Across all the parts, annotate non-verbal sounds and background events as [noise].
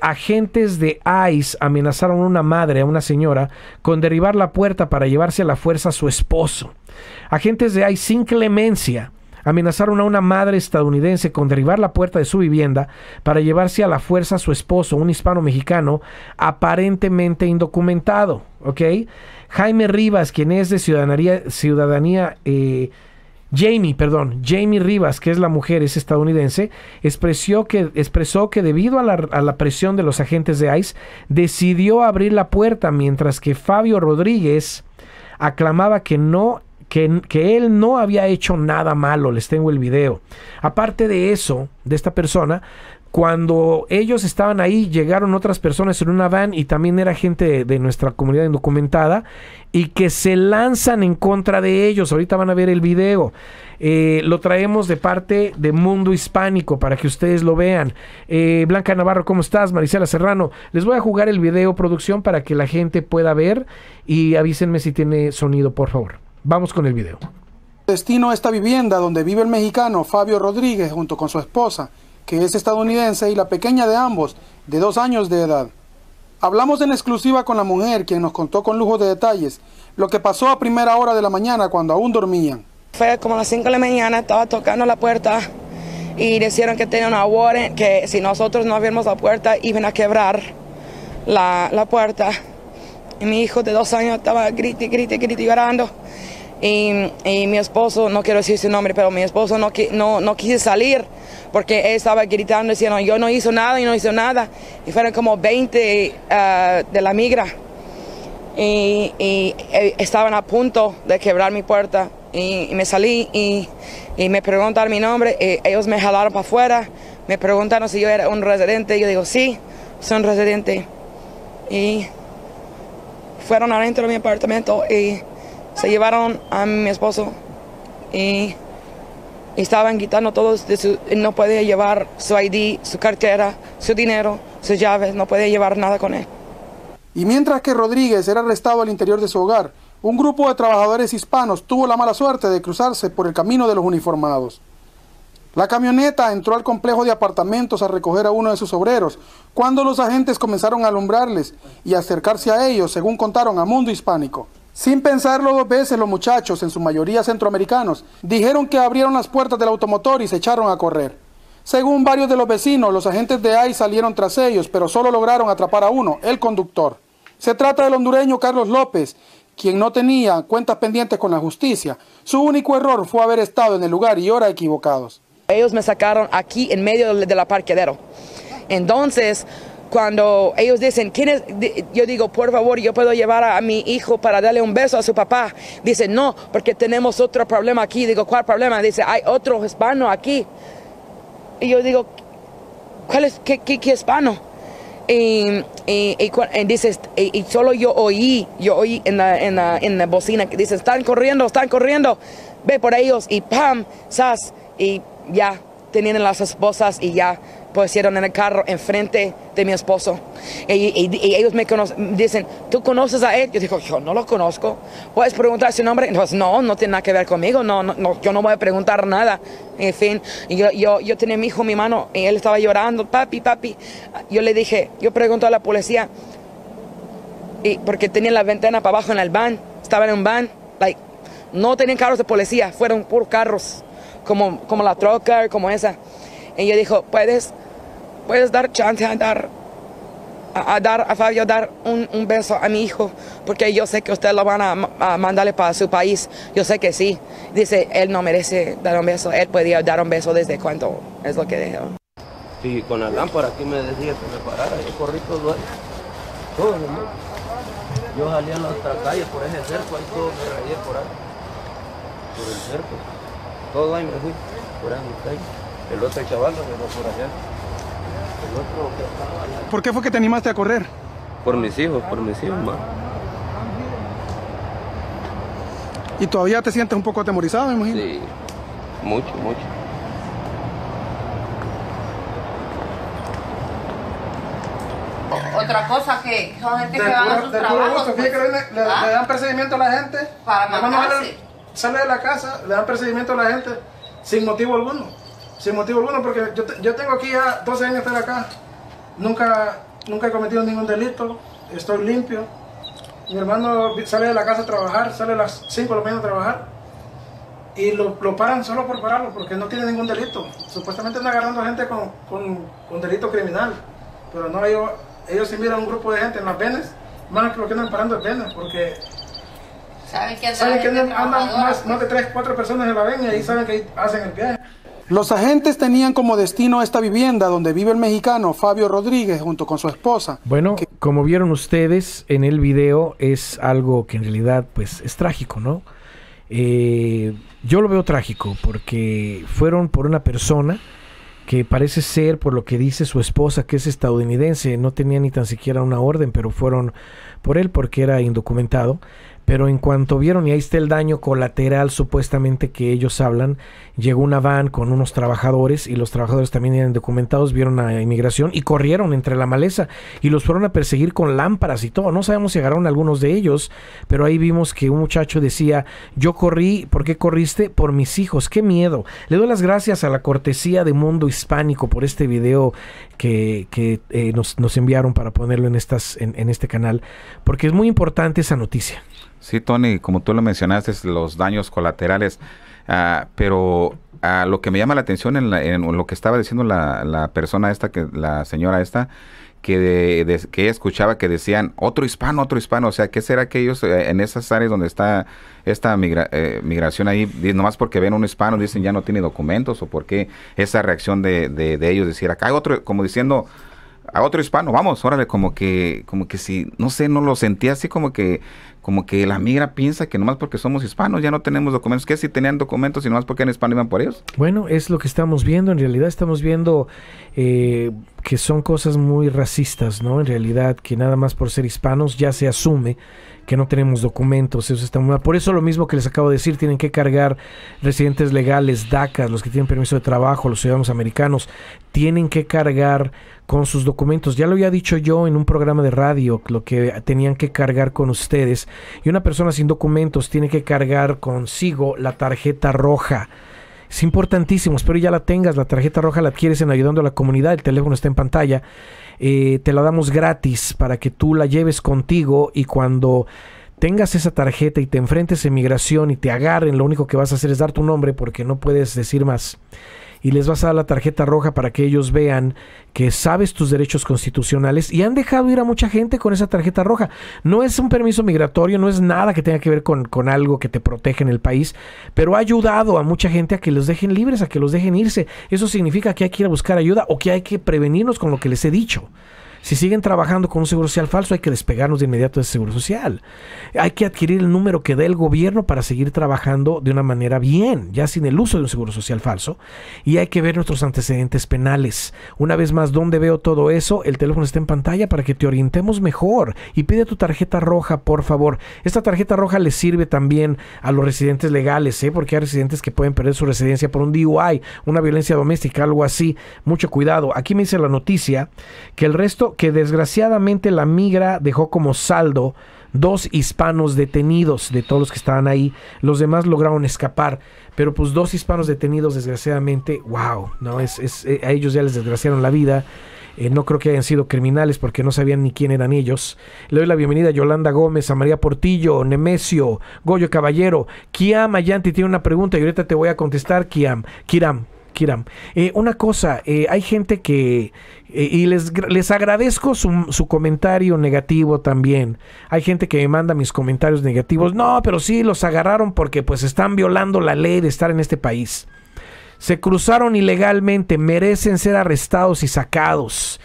Agentes de ICE amenazaron a una madre, a una señora, con derribar la puerta para llevarse a la fuerza a su esposo. Agentes de ICE sin clemencia amenazaron a una madre estadounidense con derribar la puerta de su vivienda para llevarse a la fuerza a su esposo, un hispano mexicano aparentemente indocumentado. ¿ok? Jaime Rivas, quien es de ciudadanía, ciudadanía eh, Jamie, perdón, Jamie Rivas, que es la mujer, es estadounidense, expresó que, expresó que debido a la, presión de los agentes de ICE, decidió abrir la puerta, mientras que Fabio Rodríguez aclamaba que no, que, que él no había hecho nada malo. Les tengo el video. Aparte de eso, de esta persona, cuando ellos estaban ahí, llegaron otras personas en una van y también era gente de, nuestra comunidad indocumentada y que se lanzan en contra de ellos. Ahorita van a ver el video. Eh, lo traemos de parte de Mundo Hispánico para que ustedes lo vean. Eh, Blanca Navarro, ¿cómo estás? maricela Serrano. Les voy a jugar el video producción para que la gente pueda ver y avísenme si tiene sonido, por favor. Vamos con el video. Destino a esta vivienda donde vive el mexicano Fabio Rodríguez junto con su esposa que es estadounidense, y la pequeña de ambos, de dos años de edad. Hablamos en exclusiva con la mujer, quien nos contó con lujo de detalles lo que pasó a primera hora de la mañana cuando aún dormían. Fue como a las 5 de la mañana, estaba tocando la puerta y dijeron que tenían una que si nosotros no abrimos la puerta iban a quebrar la, puerta. Y mi hijo de dos años estaba grite, grite, grite, llorando. Y, mi esposo, no quiero decir su nombre, pero mi esposo no, no, no quiso salir porque él estaba gritando, diciendo, yo no hice nada, y no hice nada. Y fueron como 20 ah, de la migra. Y, eh, estaban a punto de quebrar mi puerta. Y, me salí y, me preguntaron mi nombre. Eh, ellos me jalaron para afuera. Me preguntaron si yo era un residente. Yo digo, sí, soy un residente. Y fueron adentro de mi apartamento y se llevaron a mi esposo y, estaban quitando todos de su, no puede llevar su ID, su cartera, su dinero, sus llaves, no puede llevar nada con él. Y mientras que Rodríguez era arrestado al interior de su hogar, un grupo de trabajadores hispanos tuvo la mala suerte de cruzarse por el camino de los uniformados. La camioneta entró al complejo de apartamentos a recoger a uno de sus obreros, cuando los agentes comenzaron a alumbrarles y acercarse a ellos, según contaron a Mundo Hispánico. Sin pensarlo dos veces, los muchachos, en su mayoría centroamericanos, dijeron que abrieron las puertas del automotor y se echaron a correr. Según varios de los vecinos, los agentes de ICE salieron tras ellos, pero solo lograron atrapar a uno, el conductor. Se trata del hondureño Carlos López, quien no tenía cuentas pendientes con la justicia. Su único error fue haber estado en el lugar y ahora equivocados. Ellos me sacaron aquí en medio de la parqueadero. Entonces, cuando ellos dicen, Yo digo, por favor, yo puedo llevar a, mi hijo para darle un beso a su papá. Dice, no, porque tenemos otro problema aquí. Digo, ¿cuál problema? Dice, hay otro hispano aquí. Y yo digo, ¿cuál es? ¿Qué, hispano? Y, y, y, solo yo oí, yo oí en la, en en la bocina que dice, están corriendo, están corriendo, ve por ellos y pam, sas, y ya, tenían las esposas y ya pusieron en el carro enfrente de mi esposo. Y, ellos me dicen, ¿tú conoces a él? Yo digo, yo no lo conozco. ¿Puedes preguntar su nombre? no, no tiene nada que ver conmigo, no, yo no voy a preguntar nada. En fin, yo, yo, yo tenía mi hijo en mi mano y él estaba llorando, papi, papi. Yo le dije, yo pregunto a la policía, y porque tenían la ventana para abajo en el van, estaba en un van, no tenían carros de policía, fueron puros carros, como, como la troca, como esa yo dijo, puedes, puedes dar chance a dar a, Fabio dar a Fabio dar un, un, beso a mi hijo, porque yo sé que ustedes lo van a, mandarle para su país. Yo sé que sí. Dice, él no merece dar un beso, él podía dar un beso desde cuando es lo que dijo. Sí, con la lámpara aquí me decía que me parara, yo corrí todo ahí. Todo, ¿no? Yo salí en la otra calle por ese cerco, ahí todo me rayé por ahí. Por el cerco. Todo ahí me fui, por esa calle el otro chaval lo dejó por allá. El otro... ¿Por qué fue que te animaste a correr? Por mis hijos, por mis hijos, más. ¿Y todavía te sientes un poco atemorizado, me imagino? Sí, mucho, mucho. Otra cosa que son gente que van a sus trabajos. Gusto, que le, pues. ah. dan perseguimiento a la gente. Para matarse. sale de la casa, le dan perseguimiento a la gente sin motivo alguno sin motivo alguno, porque yo, tengo aquí ya 12 años de estar acá, nunca, nunca he cometido ningún delito, estoy limpio. Mi hermano sale de la casa a trabajar, sale a las 5 de menos a trabajar y lo, lo, paran solo por pararlo porque no tiene ningún delito. Supuestamente están agarrando gente con, con, delito criminal, pero no, ellos, ellos si miran un grupo de gente en las venas, más que lo que andan parando es venas porque saben que, andan, más, de 3, 4 personas en la venia y saben que hacen el viaje. Los agentes tenían como destino esta vivienda donde vive el mexicano Fabio Rodríguez junto con su esposa. Bueno, como vieron ustedes en el video, es algo que en realidad pues es trágico, ¿no? Eh, yo lo veo trágico porque fueron por una persona que parece ser, por lo que dice su esposa, que es estadounidense, no tenía ni tan siquiera una orden, pero fueron por él porque era indocumentado. Pero en cuanto vieron, y ahí está el daño colateral supuestamente que ellos hablan, llegó una van con unos trabajadores y los trabajadores también eran documentados, vieron a inmigración y corrieron entre la maleza y los fueron a perseguir con lámparas y todo. No sabemos si agarraron algunos de ellos, pero ahí vimos que un muchacho decía, yo corrí, ¿por qué corriste? Por mis hijos, qué miedo. Le doy las gracias a la cortesía de Mundo Hispánico por este video que, eh, nos, nos, enviaron para ponerlo en, estas, en, en este canal, porque es muy importante esa noticia. Sí, Tony, como tú lo mencionaste, los daños colaterales, ah, pero a ah, lo que me llama la atención en, lo que estaba diciendo la, persona esta, que la señora esta, que, de, que escuchaba que decían otro hispano, otro hispano, o sea, ¿qué será que ellos eh, en esas áreas donde está esta eh, migración ahí, nomás porque ven un hispano, dicen ya no tiene documentos, o por qué esa reacción de, de, ellos, decir acá hay otro, como diciendo a otro hispano, vamos, órale, como que, como que si, no sé, no lo sentía así como que, como que la migra piensa que nomás porque somos hispanos ya no tenemos documentos. que si tenían documentos y nomás porque eran hispanos iban por ellos? Bueno, es lo que estamos viendo. En realidad estamos viendo eh, que son cosas muy racistas, ¿no? En realidad, que nada más por ser hispanos ya se asume que no tenemos documentos. Eso está muy mal. Por eso lo mismo que les acabo de decir, tienen que cargar residentes legales, DACA, los que tienen permiso de trabajo, los ciudadanos americanos, tienen que cargar con sus documentos. Ya lo había dicho yo en un programa de radio, lo que tenían que cargar con ustedes y una persona sin documentos tiene que cargar consigo la tarjeta roja. Es importantísimo, espero ya la tengas, la tarjeta roja la adquieres en Ayudando a la Comunidad, el teléfono está en pantalla, eh, te la damos gratis para que tú la lleves contigo y cuando tengas esa tarjeta y te enfrentes a migración y te agarren, lo único que vas a hacer es dar tu nombre porque no puedes decir más y les vas a dar la tarjeta roja para que ellos vean que sabes tus derechos constitucionales y han dejado ir a mucha gente con esa tarjeta roja. No es un permiso migratorio, no es nada que tenga que ver con, con algo que te protege en el país, pero ha ayudado a mucha gente a que los dejen libres, a que los dejen irse. Eso significa que hay que ir a buscar ayuda o que hay que prevenirnos con lo que les he dicho. Si siguen trabajando con un seguro social falso, hay que despegarnos de inmediato de ese seguro social. Hay que adquirir el número que dé el gobierno para seguir trabajando de una manera bien, ya sin el uso de un seguro social falso. Y hay que ver nuestros antecedentes penales. Una vez más, ¿dónde veo todo eso? El teléfono está en pantalla para que te orientemos mejor. Y pide tu tarjeta roja, por favor. Esta tarjeta roja le sirve también a los residentes legales, ¿eh? porque hay residentes que pueden perder su residencia por un DUI, una violencia doméstica, algo así. Mucho cuidado. Aquí me dice la noticia que el resto que desgraciadamente la migra dejó como saldo dos hispanos detenidos de todos los que estaban ahí. Los demás lograron escapar. Pero pues dos hispanos detenidos, desgraciadamente, wow, no es, eh, a ellos ya les desgraciaron la vida. Eh, no creo que hayan sido criminales porque no sabían ni quién eran ellos. Le doy la bienvenida a Yolanda Gómez, a María Portillo, Nemesio, Goyo Caballero. Kiam Ayanti tiene una pregunta y ahorita te voy a contestar, Kiam. Kiram. Eh, una cosa, eh, hay gente que, eh, y les, les agradezco su, su, comentario negativo también. Hay gente que me manda mis comentarios negativos. No, pero sí, los agarraron porque pues están violando la ley de estar en este país. Se cruzaron ilegalmente, merecen ser arrestados y sacados.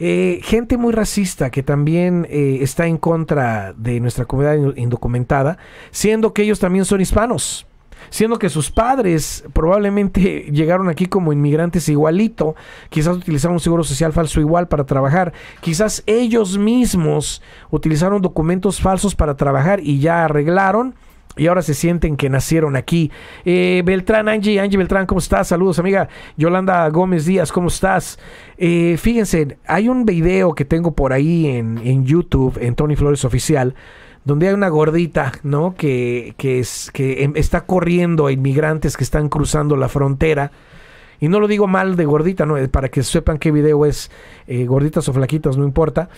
gente muy racista que también está en contra de nuestra comunidad indocumentada, siendo que ellos también son hispanos siendo que sus padres probablemente [laughs] llegaron aquí como inmigrantes igualito, quizás utilizaron un seguro social falso igual para trabajar, quizás ellos mismos utilizaron documentos falsos para trabajar y ya arreglaron. Y ahora se sienten que nacieron aquí. Eh, Beltrán, Angie, Angie Beltrán, ¿cómo estás? Saludos, amiga. Yolanda Gómez Díaz, ¿cómo estás? Eh, fíjense, hay un video que tengo por ahí en, en YouTube, en Tony Flores Oficial, donde hay una gordita, ¿no? Que, que, es, que em, está corriendo a inmigrantes que están cruzando la frontera. Y no lo digo mal de gordita, ¿no? Eh, para que sepan qué video es, eh, gorditas o flaquitas, no importa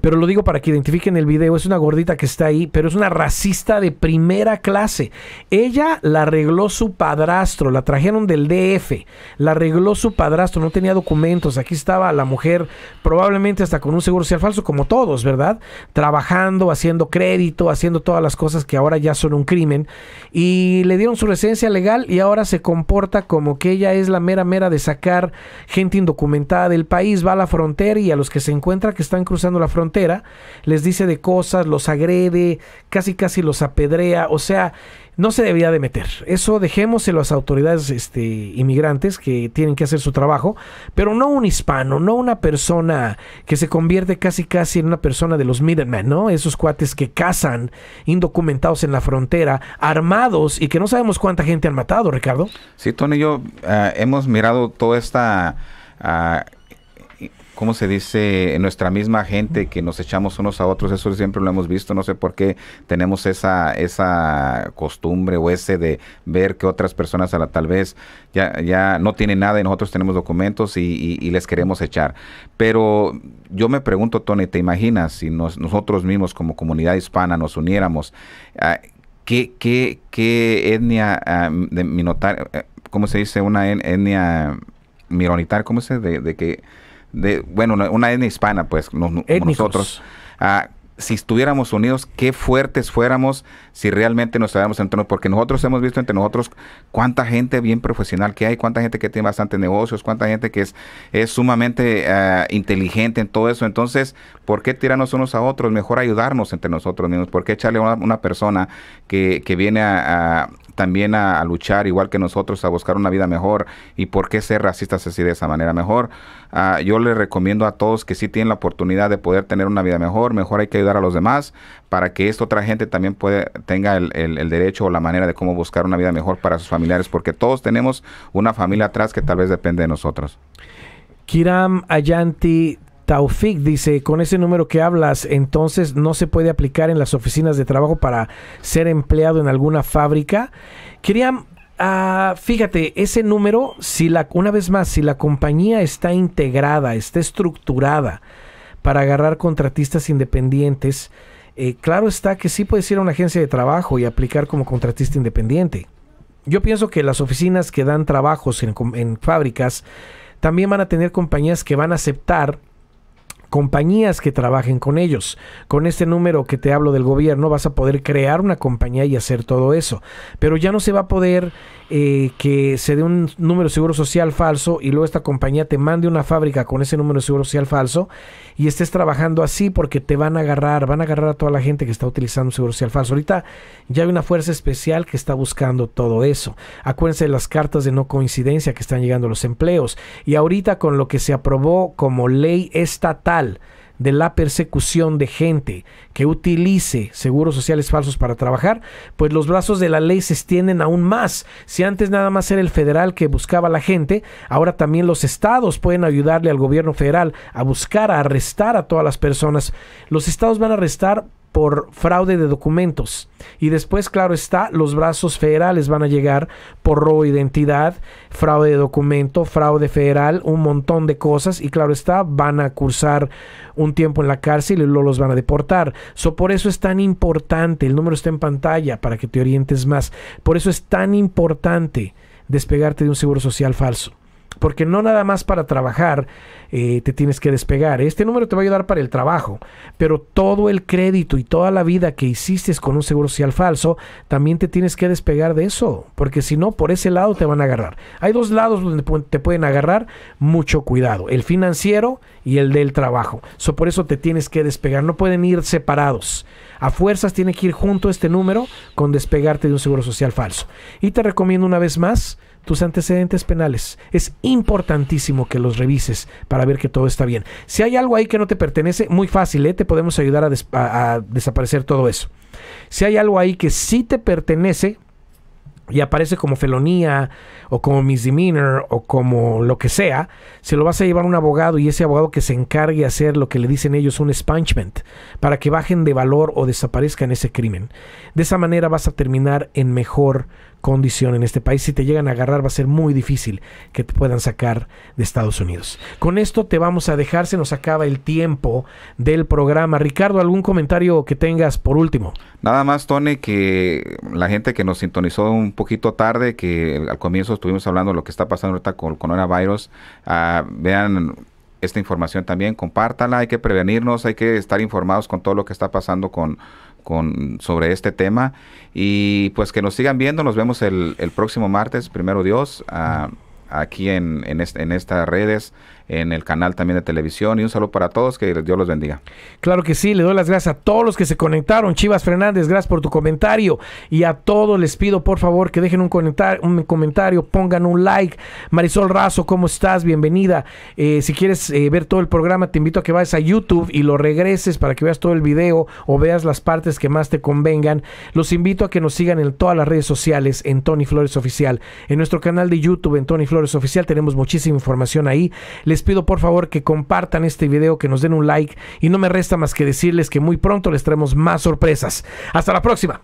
pero lo digo para que identifiquen el video, es una gordita que está ahí, pero es una racista de primera clase. Ella la arregló su padrastro, la trajeron del DF, la arregló su padrastro, no tenía documentos, aquí estaba la mujer, probablemente hasta con un seguro social falso, como todos, ¿verdad? Trabajando, haciendo crédito, haciendo todas las cosas que ahora ya son un crimen, y le dieron su residencia legal y ahora se comporta como que ella es la mera mera de sacar gente indocumentada del país, va a la frontera y a los que se encuentra que están cruzando la frontera, frontera, les dice de cosas, los agrede, casi casi los apedrea, o sea, no se debía de meter. Eso dejémoselo a las autoridades este, inmigrantes que tienen que hacer su trabajo, pero no un hispano, no una persona que se convierte casi casi en una persona de los middlemen, ¿no? Esos cuates que cazan indocumentados en la frontera, armados y que no sabemos cuánta gente han matado, Ricardo. Sí, Tony, yo eh, hemos mirado toda esta... Ah, ¿cómo se dice? Nuestra misma gente que nos echamos unos a otros, eso siempre lo hemos visto, no sé por qué tenemos esa, esa costumbre o ese de ver que otras personas a la, tal vez ya, ya no tienen nada y nosotros tenemos documentos y, les queremos echar. Pero yo me pregunto, Tony, ¿te imaginas si nosotros mismos como comunidad hispana nos uniéramos? Ah, ¿Qué, qué, qué etnia ah, de minotar, eh, ¿cómo se dice? Una etnia mironitar ¿cómo se dice? De, de que de, bueno, una etnia hispana, pues, nosotros. Ah, si estuviéramos unidos, qué fuertes fuéramos si realmente nos entre nosotros porque nosotros hemos visto entre nosotros cuánta gente bien profesional que hay, cuánta gente que tiene bastantes negocios, cuánta gente que es, es sumamente ah, inteligente en todo eso. Entonces, ¿por qué tirarnos unos a otros? Mejor ayudarnos entre nosotros mismos. ¿Por qué echarle a una, persona que, viene a, también a, luchar igual que nosotros, a buscar una vida mejor. ¿Y por qué ser racistas así de esa manera? Mejor, ah, yo les recomiendo a todos que si sí tienen la oportunidad de poder tener una vida mejor, mejor hay que ayudar a los demás para que esta otra gente también puede, tenga el, el derecho o la manera de cómo buscar una vida mejor para sus familiares, porque todos tenemos una familia atrás que tal vez depende de nosotros. Kiram Ayanti Taufik dice, con ese número que hablas, entonces no se puede aplicar en las oficinas de trabajo para ser empleado en alguna fábrica. Querían ah, fíjate, ese número, si la, una vez más, si la compañía está integrada, está estructurada para agarrar contratistas independientes, eh, claro está que sí puedes ir a una agencia de trabajo y aplicar como contratista independiente. Yo pienso que las oficinas que dan trabajos en fábricas también van a tener compañías que van a aceptar compañías que trabajen con ellos. Con este número que te hablo del gobierno vas a poder crear una compañía y hacer todo eso. Pero ya no se va a poder eh, que se dé un número de seguro social falso y luego esta compañía te mande una fábrica con ese número de seguro social falso y estés trabajando así porque te van a agarrar, van a agarrar a toda la gente que está utilizando seguro social falso. Ahorita ya hay una fuerza especial que está buscando todo eso. Acuérdense de las cartas de no coincidencia que están llegando a los empleos. Y ahorita con lo que se aprobó como ley estatal, de la persecución de gente que utilice seguros sociales falsos para trabajar, pues los brazos de la ley se extienden aún más. Si antes nada más era el federal que buscaba a la gente, ahora también los estados pueden ayudarle al gobierno federal a buscar, a arrestar a todas las personas. Los estados van a arrestar por fraude de documentos. Y después, claro está, los brazos federales van a llegar por robo de identidad, fraude de documento, fraude federal, un montón de cosas. Y claro está, van a cursar un tiempo en la cárcel y luego los van a deportar. So, por eso es tan importante, el número está en pantalla para que te orientes más. Por eso es tan importante despegarte de un seguro social falso porque no nada más para trabajar eh, te tienes que despegar. Este número te va a ayudar para el trabajo, pero todo el crédito y toda la vida que hiciste con un seguro social falso, también te tienes que despegar de eso, porque si no, por ese lado te van a agarrar. Hay dos lados donde te pueden agarrar, mucho cuidado, el financiero y el del trabajo. por eso te tienes que despegar, no pueden ir separados. A fuerzas tiene que ir junto este número con despegarte de un seguro social falso. Y te recomiendo una vez más, tus antecedentes penales. Es importantísimo que los revises para ver que todo está bien. Si hay algo ahí que no te pertenece, muy fácil, ¿eh? te podemos ayudar a, desaparecer todo eso. Si hay algo ahí que sí te pertenece, y aparece como felonía o como misdemeanor o como lo que sea, se lo vas a llevar a un abogado y ese abogado que se encargue de hacer lo que le dicen ellos un expungement para que bajen de valor o desaparezcan ese crimen. De esa manera vas a terminar en mejor condición en este país. Si te llegan a agarrar va a ser muy difícil que te puedan sacar de Estados Unidos. Con esto te vamos a dejar, se nos acaba el tiempo del programa. Ricardo, ¿algún comentario que tengas por último? Nada más, Tony, que la gente que nos sintonizó un poquito tarde, que al comienzo estuvimos hablando de lo que está pasando ahorita con el coronavirus, ah, vean esta información también, compártala, hay que prevenirnos, hay que estar informados con todo lo que está pasando con, con sobre este tema y pues que nos sigan viendo, nos vemos el, el próximo martes, primero Dios, aquí en, en, en estas redes, en el canal también de televisión. Y un saludo para todos, que Dios los bendiga. Claro que sí, le doy las gracias a todos los que se conectaron. Chivas Fernández, gracias por tu comentario. Y a todos les pido, por favor, que dejen un comentario, un comentario pongan un like. Marisol Razo, ¿cómo estás? Bienvenida. Eh, si quieres eh, ver todo el programa, te invito a que vayas a YouTube y lo regreses para que veas todo el video o veas las partes que más te convengan. Los invito a que nos sigan en todas las redes sociales en Tony Flores Oficial. En nuestro canal de YouTube, en Tony Flores Oficial, tenemos muchísima información ahí. Les les pido por favor que compartan este video, que nos den un like y no me resta más que decirles que muy pronto les traemos más sorpresas. Hasta la próxima.